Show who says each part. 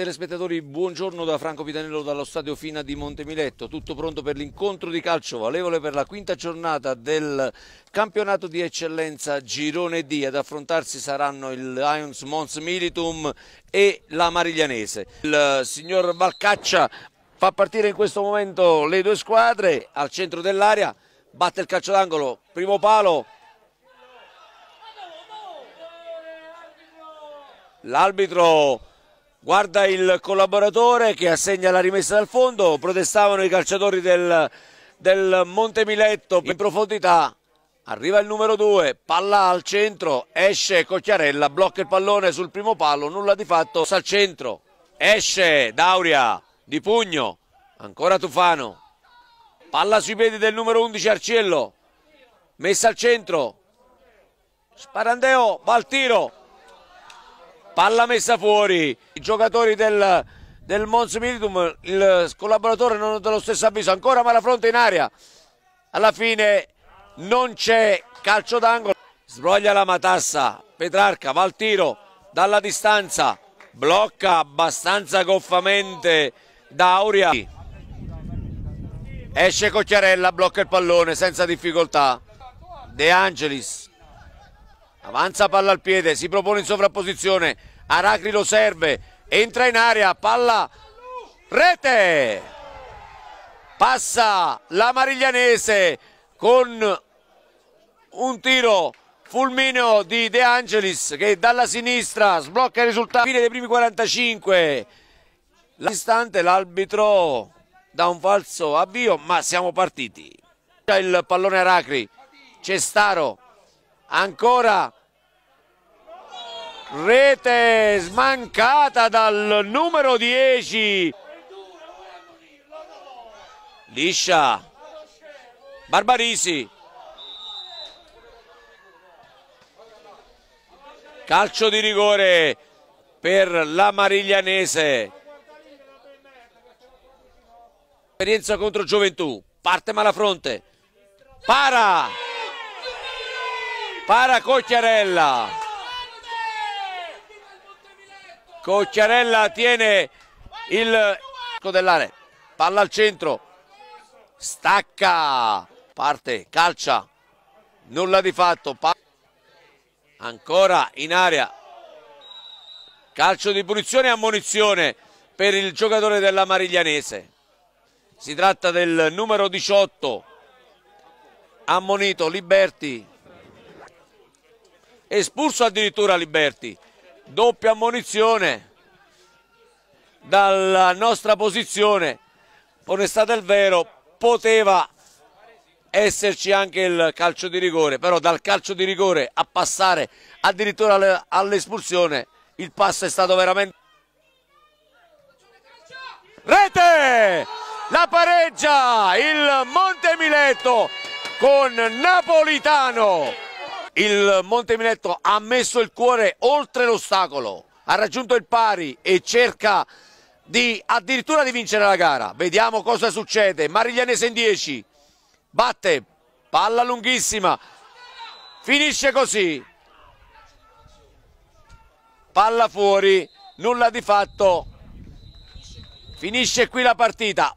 Speaker 1: telespettatori, buongiorno da Franco Pitanello dallo stadio Fina di Montemiletto. Tutto pronto per l'incontro di calcio valevole per la quinta giornata del campionato di eccellenza Girone D. Ad affrontarsi saranno il Lions Mons Militum e la Mariglianese. Il signor Valcaccia fa partire in questo momento le due squadre al centro dell'area, batte il calcio d'angolo, primo palo, l'arbitro Guarda il collaboratore che assegna la rimessa dal fondo, protestavano i calciatori del, del Montemiletto in profondità. Arriva il numero 2, palla al centro, esce Cocchiarella, blocca il pallone sul primo palo, nulla di fatto, al centro, esce Dauria di pugno, ancora Tufano, palla sui piedi del numero 11 Arciello, messa al centro, Sparandeo va al tiro, palla messa fuori, i giocatori del, del Mons Militum, il collaboratore non è dello stesso avviso, ancora Malafronte in aria, alla fine non c'è calcio d'angolo, sbroglia la matassa, Petrarca va al tiro dalla distanza, blocca abbastanza goffamente Dauria, esce Cocchiarella, blocca il pallone senza difficoltà, De Angelis avanza palla al piede, si propone in sovrapposizione, Aracri lo serve, entra in area, palla, rete! Passa la Mariglianese con un tiro fulmineo di De Angelis che dalla sinistra sblocca il risultato fine dei primi 45 l'istante l'arbitro dà un falso avvio ma siamo partiti il pallone Aracri Cestaro ancora rete smancata dal numero 10 liscia Barbarisi calcio di rigore per la Mariglianese esperienza contro Gioventù parte Malafronte para para Cocchiarella Cocciarella tiene il Codellare, palla al centro, stacca, parte, calcia, nulla di fatto, ancora in aria, calcio di punizione e ammonizione per il giocatore della Mariglianese. Si tratta del numero 18, ammonito Liberti, espulso addirittura Liberti doppia ammonizione dalla nostra posizione onestà del vero poteva esserci anche il calcio di rigore però dal calcio di rigore a passare addirittura all'espulsione il passo è stato veramente rete la pareggia il Montemileto con Napolitano il Montemiletto ha messo il cuore oltre l'ostacolo, ha raggiunto il pari e cerca di addirittura di vincere la gara. Vediamo cosa succede. Mariglianese in 10, batte, palla lunghissima, finisce così. Palla fuori, nulla di fatto. Finisce qui la partita.